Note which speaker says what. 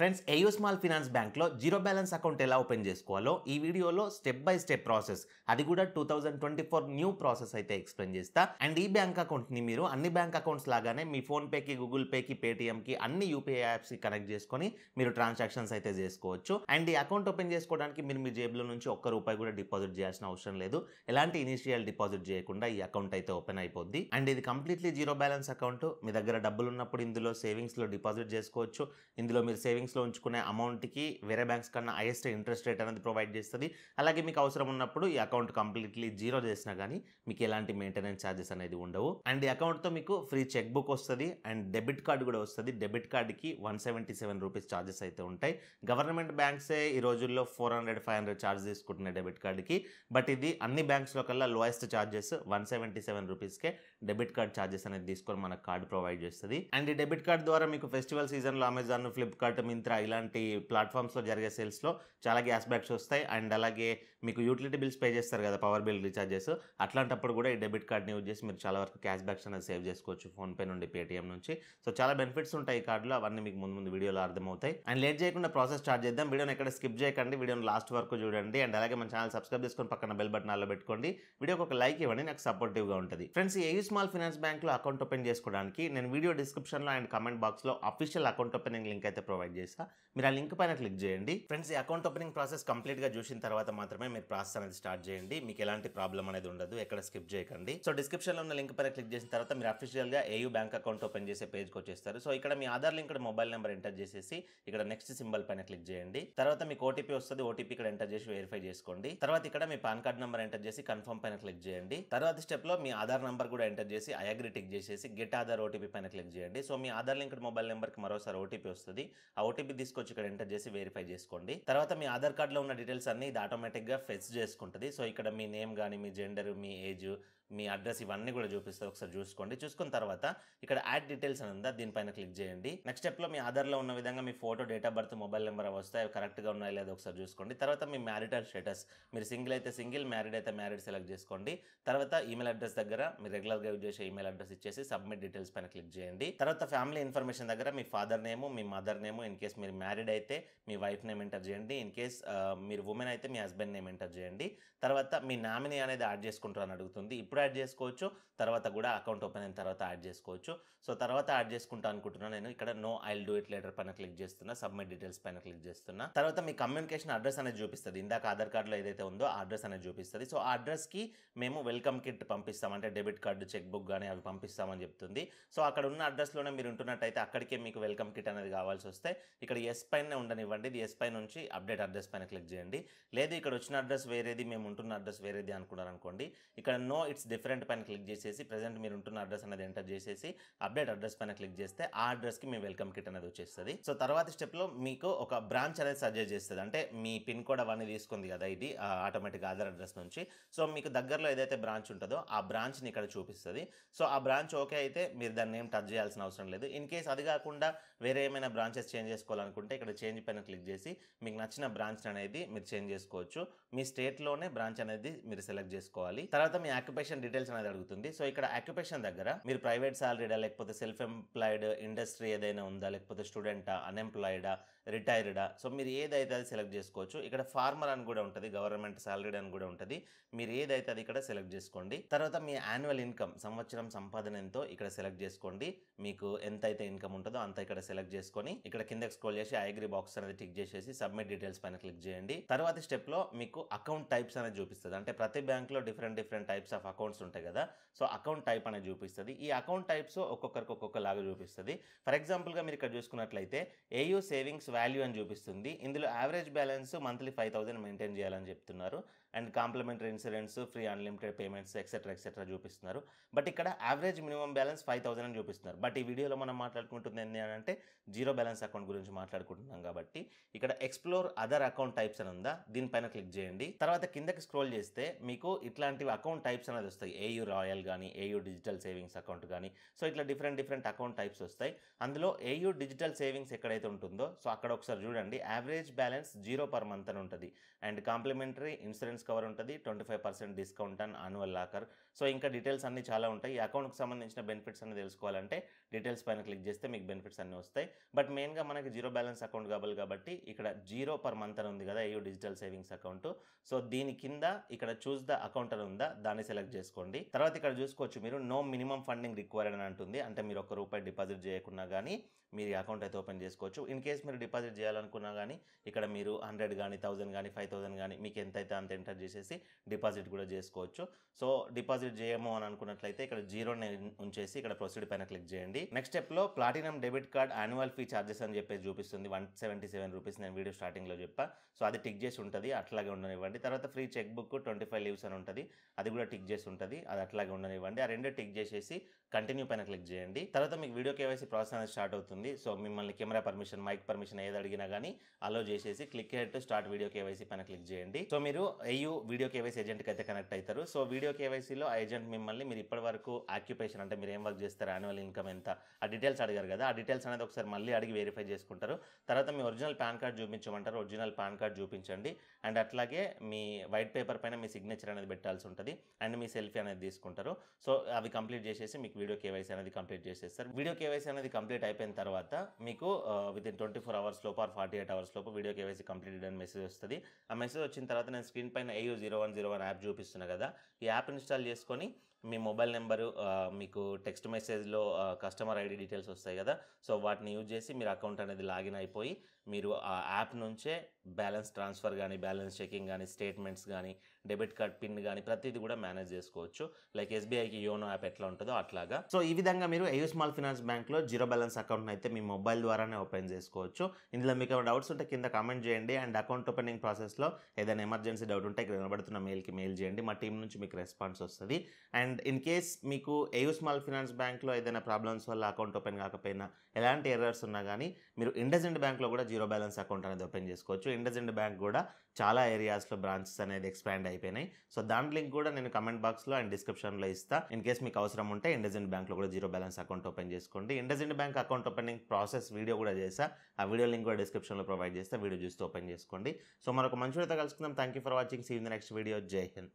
Speaker 1: friends AU small finance బ్యాంక్లో zero balance account ఎలా open చేసుకోవాలో ఈ వీడియోలో స్టెప్ బై స్టెప్ ప్రాసెస్ అది కూడా two thousand twenty four new process అయితే ఎక్స్ప్లెయిన్ చేస్తా అండ్ ఈ బ్యాంక్ అకౌంట్ని మీరు అన్ని బ్యాంక్ అకౌంట్స్ లాగానే మీ ఫోన్పేకి గూగుల్ పేకి పేటిఎంకి అన్ని యూపీఐ యాప్స్కి కనెక్ట్ చేసుకొని మీరు ట్రాన్సాక్షన్స్ అయితే చేసుకోవచ్చు అండ్ ఈ అకౌంట్ ఓపెన్ చేసుకోవడానికి మీరు మీ జేబులో నుంచి ఒక్క రూపాయి కూడా డిపాజిట్ చేయాల్సిన అవసరం లేదు ఎలాంటి ఇనిషియల్ డిపాజిట్ చేయకుండా ఈ అకౌంట్ అయితే ఓపెన్ అయిపోద్ది అండ్ ఇది కంప్లీట్లీ జీరో బ్యాలెన్స్ అకౌంట్ మీ దగ్గర డబ్బులు ఉన్నప్పుడు ఇందులో సేవింగ్స్లో డిపాజిట్ చేసుకోవచ్చు ఇందులో మీరు సేవింగ్ సేవింగ్స్లో ఉంచుకునే అమౌంట్కి వేరే బ్యాంక్స్ కన్నా హైయెస్ట్ ఇంట్రెస్ట్ రేట్ అనేది ప్రొవైడ్ చేస్తుంది అలాగే మీకు అవసరం ఉన్నప్పుడు ఈ అకౌంట్ కంప్లీట్లీ జీరో చేసినా కానీ మీకు ఎలాంటి మెయింటెనెన్స్ ఛార్జెస్ అనేది ఉండవు అండ్ ఈ అకౌంట్తో మీకు ఫ్రీ చెక్ బుక్ వస్తుంది అండ్ డెబిట్ కార్డు కూడా వస్తుంది డెబిట్ కార్డుకి one seventy seven rupees charges అయితే ఉంటాయి గవర్నమెంట్ బ్యాంక్సే ఈ రోజుల్లో four hundred five hundred charge తీసుకుంటున్నాయి డెబిట్ కార్డుకి బట్ ఇది అన్ని బ్యాంక్స్లో కల్లా lowest charges one seventy seven రూపీస్కే డెబిట్ కార్డ్ ఛార్జెస్ అనేది తీసుకొని మనకు కార్డు ప్రొవైడ్ చేస్తుంది అండ్ ఈ డెబిట్ కార్డ్ ద్వారా మీకు ఫెస్టివల్ సీజన్లో అమెజాన్ ఫ్లిప్కార్ట్ మీ మింత్రా ఇలాంటి ప్లాట్ఫామ్స్లో జరిగే సేల్స్లో చాలా గ్యాస్ బ్యాక్స్ వస్తాయి అండ్ అలాగే మీకు యూటిలిటీ బిల్స్ పే చేస్తారు కదా పవర్ బిల్ రీఛార్జెస్ అట్లాంటప్పుడు కూడా ఈ డెబిట్ కార్డ్ని యూజ్ చేసి మీరు చాలా వరకు క్యాష్ బ్యాక్స్ అనేది సేవ్ చేసుకోవచ్చు ఫోన్పే నుండి పేటీఎం నుంచి సో చాలా బెనిఫిట్స్ ఉంటాయి ఈ కార్డులో అవన్నీ మీకు ముందు ముందు వీడియోలో అర్థమవుతాయి అండ్ లేట్ చేయకుండా ప్రాసెస్ స్టార్ట్ చేద్దాం వీడియోని ఎక్కడ స్కిప్ చేయకండి వీడియోని లాస్ట్ వరకు చూడండి అండ్ అలాగే మన ఛానల్ సబ్స్క్రైబ్ చేసుకొని పక్కన బెల్ బటన్ అలా పెట్టుకోండి వీడియోకి ఒక లైక్ ఇవ్వండి నాకు సపోర్టివ్గా ఉంటుంది ఫ్రెండ్స్ ఏ స్మాల్ ఫైనాన్స్ బ్యాంక్లో అకౌంట్ ఓపెన్ చేసుకోవడానికి నేను వీడియో డిస్క్రిప్షన్లో అండ్ కమెంట్ బాక్స్లో అఫీషియల్ అకౌంట్ ఓపెనింగ్ లింక్ అయితే ప్రొవైడ్ చేస్తాను మీరు ఆ లింక్ పైన క్లిక్ చేయండి ఫ్రెండ్స్ ఈ అకౌంట్ ఓపెనింగ్ ప్రాసెస్ కంప్లీట్గా చూసిన తర్వాత మాత్రమే మీరు ప్రాసెస్ అనేది స్టార్ట్ చేయండి మీకు ఎలాంటి ప్రాబ్లం అనేది ఉండదు ఎక్కడ స్కిప్ చేయకండి సో డిస్క్రిప్షన్లో ఉన్న లింక్ పైన క్లిక్ చేసిన తర్వాత మీరు గా ఏయూ బ్యాంక్ అకౌంట్ ఓపెన్ చేసే పేజ్కి వచ్చేస్తారు సో ఇక్కడ మీ Aadhaar link mobile number enter చేసేసి ఇక్కడ నెక్స్ట్ సింబల్ పైన క్లిక్ చేయండి తర్వాత మీకు ఓటీపీ వస్తుంది ఓటీపీ ఇక్కడ ఎంటర్ చేసి వెరిఫై చేసుకోండి తర్వాత ఇక్కడ మీ పాన్ కార్డ్ నెంబర్ ఎంటర్ చేసి కన్ఫర్మ్ పైన క్లిక్ చేయండి తర్వాత స్టెప్ లో మీ ఆధార్ నెంబర్ కూడా ఎంటర్ చేసి అయాగ్రి టిక్ చేసేసి గెట్ ఆధార్ ఓటీపీ పైన క్లిక్ చేయండి సో మీ ఆధార్ లింక్ మొబైల్ నెంబర్కి మరోసారి ఓటీపీ వస్తుంది ఆ ఓటీపీ తీసుకొచ్చి ఇక్కడ ఎంటర్ చేసి వెరిఫై చేసుకోండి తర్వాత మీ ఆధార్ లో ఉన్న డీటెయిల్స్ అన్ని ఇది ఆటోమేటిక్గా ఫెచ్ చేసుకుంటుంది సో ఇక్కడ మీ నేమ్ కానీ మీ జెండర్ మీ ఏజ్ మీ అడ్రస్ ఇవన్నీ కూడా చూపిస్తారు ఒకసారి చూసుకోండి చూసుకున్న తర్వాత ఇక్కడ యాడ్ డీటెయిల్స్ అని ఉందా దీనిపైన క్లిక్ చేయండి నెక్స్ట్ స్టెప్లో మీ ఆధార్లో ఉన్న విధంగా మీ photo date of birth mobile number వస్తాయి కరెక్ట్గా ఉన్నాయో లేదో ఒకసారి చూసుకోండి తర్వాత మీ మ్యారిటల్ స్టేటస్ మీరు సింగిల్ అయితే సింగిల్ మ్యారీడ్ అయితే మ్యారీడ్ సెలెక్ట్ చేసుకోండి తర్వాత ఈమెయిల్ అడ్రస్ దగ్గర మీరు రెగ్యులర్గా యూజ్ చేసే ఈమెయిల్ అడ్రస్ ఇచ్చేసి సబ్మిట్ డీటెయిల్స్ పైన క్లిక్ చేయండి తర్వాత ఫ్యామిలీ ఇన్ఫర్మేషన్ దగ్గర మీ ఫాదర్ నేమ్ మీ మదర్ నేమ్ ఇన్ కేస్ మీరు మ్యారీడ్ అయితే మీ వైఫ్ నేమ్ ఎంటర్ చేయండి ఇన్ కేస్ మీరు ఉమెన్ అయితే మీ హస్బెండ్ నేమ్ ఎంటర్ చేయండి తర్వాత మీ నామినీ అనేది యాడ్ చేసుకుంటారు అని అడుగుతుంది ఇప్పుడు యాడ్ చేసుకోవచ్చు తర్వాత కూడా అకౌంట్ ఓపెన్ అయిన తర్వాత యాడ్ చేసుకోవచ్చు సో తర్వాత యాడ్ చేసుకుంటా అనుకుంటున్నాను నేను ఇక్కడ no I'll do it later పైన క్లిక్ చేస్తున్నా సబ్మిట్ డీటెయిల్స్ పైన క్లిక్ చేస్తున్నా తర్వాత మీ కమ్యూనికేషన్ అడ్రస్ అనేది చూపిస్తుంది ఇందాక ఆధార్ కార్డులో ఏదైతే ఉందో ఆ అడ్రస్ అనేది చూపిస్తుంది సో ఆ అడ్రస్కి మేము వెల్కమ్ కిట్ పంపిస్తాం అంటే డెబిట్ కార్డు చెక్ బుక్ కానీ అవి పంపిస్తామని చెప్తుంది సో అక్కడ ఉన్న అడ్రస్లోనే మీరు ఉంటున్నట్టయితే అక్కడికే మీకు వెల్కమ్ కిట్ అనేది కావాల్సి వస్తే ఇక్కడ ఎస్ పైన ఉండనివ్వండి ఇది ఎస్ పై నుంచి అప్డేట్ అడ్రస్ పైన క్లిక్ చేయండి లేదు ఇక్కడ వచ్చిన అడ్రస్ వేరేది మేము ఉంటున్న అడ్రస్ వేరేది అనుకున్నారనుకోండి అనుకోండి ఇక్కడ నో ఇట్స్ డిఫరెంట్ పైన క్లిక్ చేసేసి ప్రజెంట్ మీరు ఉంటున్న అడ్రస్ అనేది ఎంటర్ చేసేసి అప్డేట్ అడ్రస్ పైన క్లిక్ చేస్తే ఆ అడ్రస్కి మీ వెల్కమ్ కిట్ అనేది వచ్చేస్తుంది సో తర్వాత స్టెప్లో మీకు ఒక బ్రాంచ్ అనేది సజెస్ట్ చేస్తుంది అంటే మీ పిన్ కోడ్ అవన్నీ తీసుకుంది కదా ఇది ఆటోమేటిక్ ఆధార్ అడ్రస్ నుంచి సో మీకు దగ్గరలో ఏదైతే బ్రాంచ్ ఉంటుందో ఆ బ్రాంచ్ని ఇక్కడ చూపిస్తుంది సో ఆ బ్రాంచ్ ఓకే అయితే మీరు దాన్ని ఏం టచ్ చేయాల్సిన అవసరం లేదు ఇన్ కేస్ అది కాకుండా వేరే ఏమైనా బ్రాంచెస్ చేంజ్ చేసుకోవాలనుకుంటే ఇక్కడ చేంజ్ పైన క్లిక్ చేసి మీకు నచ్చిన బ్రాంచ్ అనేది మీరు చేంజ్ చేసుకోవచ్చు మీ స్టేట్లోనే బ్రాంచ్ అనేది మీరు సెలెక్ట్ చేసుకోవాలి తర్వాత మీ ఆక్యుపేషన్ ఆక్యుపేషన్ డీటెయిల్స్ అనేది అడుగుతుంది సో ఇక్కడ ఆక్యుపేషన్ దగ్గర మీరు ప్రైవేట్ సాలరీడా లేకపోతే సెల్ఫ్ ఎంప్లాయిడ్ ఇండస్ట్రీ ఏదైనా ఉందా లేకపోతే స్టూడెంటా అన్ఎంప్లాయిడా రిటైర్డా సో మీరు ఏదైతే అది సెలెక్ట్ చేసుకోవచ్చు ఇక్కడ ఫార్మర్ అని కూడా ఉంటుంది గవర్నమెంట్ సాలరీడ్ అని కూడా ఉంటుంది మీరు ఏదైతే అది ఇక్కడ సెలెక్ట్ చేసుకోండి తర్వాత మీ యాన్యువల్ ఇన్కమ్ సంవత్సరం సంపాదన ఎంతో ఇక్కడ సెలెక్ట్ చేసుకోండి మీకు ఎంత అయితే ఇన్కమ్ ఉంటుందో అంత ఇక్కడ సెలెక్ట్ చేసుకొని ఇక్కడ కిందకి స్క్రోల్ చేసి ఐగ్రీ బాక్స్ అనేది టిక్ చేసేసి సబ్మిట్ డీటెయిల్స్ పైన క్లిక్ చేయండి తర్వాత స్టెప్లో మీకు అకౌంట్ టైప్స్ అనేది చూపిస్తుంది అంటే ప్రతి లో different different types of account accounts ఉంటాయి కదా సో అకౌంట్ టైప్ అనేది చూపిస్తుంది ఈ అకౌంట్ టైప్స్ ఒక్కొక్కరికి ఒక్కొక్కలాగా చూపిస్తుంది ఫర్ ఎగ్జాంపుల్గా మీరు ఇక్కడ చూసుకున్నట్లయితే ఏయూ సేవింగ్స్ వాల్యూ అని చూపిస్తుంది ఇందులో average balance monthly five thousand maintain చేయాలని చెప్తున్నారు and complimentary insurance free unlimited payments etcetera etcetera చూపిస్తున్నారు బట్ ఇక్కడ average minimum balance five thousand అని చూపిస్తున్నారు బట్ ఈ వీడియోలో మనం మాట్లాడుకుంటుంది ఏంటి అని అంటే జీరో బ్యాలెన్స్ అకౌంట్ గురించి మాట్లాడుకుంటున్నాం కాబట్టి ఇక్కడ ఎక్స్ప్లోర్ అదర్ అకౌంట్ టైప్స్ అని ఉందా దీనిపైన క్లిక్ చేయండి తర్వాత కిందకి స్క్రోల్ చేస్తే మీకు ఇట్లాంటివి అకౌంట్ టైప్స్ అనేది వస్తాయి ఏయూ రాయల్ కానీ ఏయూ డిజిటల్ సేవింగ్స్ అకౌంట్ కానీ సో ఇట్లా డిఫరెంట్ డిఫరెంట్ అకౌంట్ టైప్స్ వస్తాయి అందులో ఏయూ డిజిటల్ సేవింగ్స్ ఎక్కడైతే ఉంటుందో సో అక్కడ ఒకసారి చూడండి average balance zero per month అని ఉంటుంది అండ్ కాంప్లిమెంటరీ ఇన్సూరెన్స్ కవర్ ఉంటుంది twenty five percent discount and annual locker so ఇంకా డీటెయిల్స్ అన్ని చాలా ఉంటాయి అకౌంట్కి సంబంధించిన బెనిఫిట్స్ అన్ని తెలుసుకోవాలంటే డీటెయిల్స్ పైన క్లిక్ చేస్తే మీకు బెనిఫిట్స్ అన్నీ వస్తాయి బట్ మెయిన్గా మనకి జీరో బ్యాలెన్స్ అకౌంట్ కావాలి కాబట్టి ఇక్కడ జీరో పర్ మంత్ అని ఉంది కదా AU digital savings account so దీని కింద ఇక్కడ చూస్ ద అకౌంట్ అని ఉందా దాన్ని సెలెక్ట్ చేసుకోండి తర్వాత ఇక్కడ చూసుకోవచ్చు మీరు నో మినిమం ఫండింగ్ రిక్వైర్డ్ అని అంటుంది అంటే మీరు ఒక రూపాయి డిపాజిట్ చేయకుండా కానీ మీరు అకౌంట్ అయితే ఓపెన్ చేసుకోవచ్చు ఇన్ కేస్ మీరు డిపాజిట్ చేయాలనుకున్నా కానీ ఇక్కడ మీరు హండ్రెడ్ కానీ థౌసండ్ కానీ ఫైవ్ థౌసండ్ కానీ మీకు ఎంతైతే అంత ఎంటర్ చేసేసి డిపాజిట్ కూడా చేసుకోవచ్చు సో డిపాజిట్ చేయము అని అనుకున్నట్లయితే ఇక్కడ జీరో ఉంచేసి ఇక్కడ ప్రొసీడ్ పైన క్లిక్ చేయండి నెక్స్ట్ స్టెప్ లో platinum debit card annual fee charges అని చెప్పేసి చూపిస్తుంది వన్ సెవెంటీ సెవెన్ రూపీస్ నేను వీడియో స్టార్టింగ్ లో చెప్పా సో అది టిక్ చేసి ఉంటుంది అట్లాగే ఉండనివ్వండి తర్వాత free cheque book twenty five leaves అని ఉంటుంది అది కూడా టిక్ చేసి ఉంటుంది అది అట్లాగే ఉండనివ్వండి ఆ రెండు టిక్ చేసేసి కంటిన్యూ పైన క్లిక్ చేయండి తర్వాత మీకు వీడియో కేవైసీ ప్రాసెస్ అనేది స్టార్ట్ అవుతుంది సో మిమ్మల్ని కెమెరా పర్మిషన్ మైక్ పర్మిషన్ ఏది అడిగినా కానీ అలో చేసేసి క్లిక్ హెడ్ స్టార్ట్ వీడియో కేవైసీ పైన క్లిక్ చేయండి సో మీరు ఏయూ వీడియో కేవైసీ ఏజెంట్కి అయితే కనెక్ట్ అవుతారు సో వీడియో కేవైసీలో ఏజెంట్ మిమ్మల్ని మీరు ఇప్పటి వరకు ఆక్యుపేషన్ అంటే మీరు ఏం వర్క్ చేస్తారు యాన్యువల్ ఇన్కమ్ ఎంత ఆ డీటెయిల్స్ అడిగారు కదా ఆ డీటెయిల్స్ అనేది ఒకసారి మళ్ళీ అడిగి వెరిఫై చేసుకుంటారు తర్వాత మీ ఒరిజినల్ పాన్ కార్డ్ చూపించమంటారు ఒరిజినల్ పాన్ కార్డ్ చూపించండి అండ్ అట్లాగే మీ వైట్ పేపర్ పైన మీ సిగ్నేచర్ అనేది పెట్టాల్సి ఉంటుంది అండ్ మీ సెల్ఫీ అనేది తీసుకుంటారు సో అవి కంప్లీట్ చేసేసి మీకు వీడియో కేవైసీ అనేది కంప్లీట్ చేసేస్తారు వీడియో కేవైసీ అనేది కంప్లీట్ అయిపోయిన తర్వాత మీకు within twenty four hours లోపు ఆర్ ఫార్టీ ఎయిట్ అవర్స్ లోపు వీడియో కేవైసీ కంప్లీట్ అని మెసేజ్ వస్తుంది ఆ మెసేజ్ వచ్చిన తర్వాత నేను స్క్రీన్ పైన AU zero one zero one app చూపిస్తున్నా కదా ఈ యాప్ ఇన్స్టాల్ చేసుకొని మీ మొబైల్ నెంబరు మీకు టెక్స్ట్ మెసేజ్లో కస్టమర్ ఐడి డీటెయిల్స్ వస్తాయి కదా సో వాటిని యూజ్ చేసి మీరు అకౌంట్ అనేది లాగిన్ అయిపోయి మీరు ఆ యాప్ నుంచే బ్యాలెన్స్ ట్రాన్స్ఫర్ కానీ బ్యాలెన్స్ చెకింగ్ కానీ స్టేట్మెంట్స్ కానీ డెబిట్ కార్డ్ పిన్ కానీ ప్రతిదీ కూడా మేనేజ్ చేసుకోవచ్చు లైక్ ఎస్బీఐకి యోనో యాప్ ఎట్లా ఉంటుందో అట్లాగా సో ఈ విధంగా మీరు ఏయూ స్మాల్ ఫినాన్స్ బ్యాంక్లో జీరో బ్యాలెన్స్ అకౌంట్ అయితే మీ మొబైల్ ద్వారానే ఓపెన్ చేసుకోవచ్చు ఇందులో మీకు డౌట్స్ ఉంటే కింద కామెంట్ చేయండి అండ్ అకౌంట్ ఓపెనింగ్ ప్రాసెస్లో ఏదైనా ఎమర్జెన్సీ డౌట్ ఉంటే ఇక్కడ మెయిల్ మెయిల్కి మెయిల్ చేయండి మా టీం నుంచి మీకు రెస్పాన్స్ వస్తుంది అండ్ ఇన్ కేస్ మీకు ఏయూ స్మాల్ ఫినాన్స్ బ్యాంక్లో ఏదైనా ప్రాబ్లమ్స్ వల్ల అకౌంట్ ఓపెన్ కాకపోయినా ఎలాంటి ఎర్రర్స్ ఉన్నా కానీ మీరు ఇండజెండ్ బ్యాంక్లో కూడా జీరో బ్యాలెన్స్ అకౌంట్ అనేది ఓపెన్ చేసుకోవచ్చు ఇండ్ బ్యాంక్ కూడా చాలా ఏరియాస్లో బ్రాంచెస్ అనేది ఎక్స్పాండ్ అయిపోయినాయి సో దాని లింక్ కూడా నేను కమెంట్ బాక్స్లో అండ్ డిస్క్రిప్షన్లో ఇస్తా ఇన్ కేస్ మీకు అవసరం ఉంటే ఇండజెంట్ బ్యాంక్లో కూడా జీరో బ్యాలెన్స్ అకౌంట్ ఓపెన్ చేసుకోండి IndusInd bank account opening process video కూడా చేసా ఆ వీడియో లింక్ కూడా డిస్క్రిప్షన్లో ప్రొవైడ్ చేస్తా వీడియో చూస్తూ ఓపెన్ చేసుకోండి సో మరొక మంచి కలుసుకుందాం thank you for watching see in the next video జై హింద్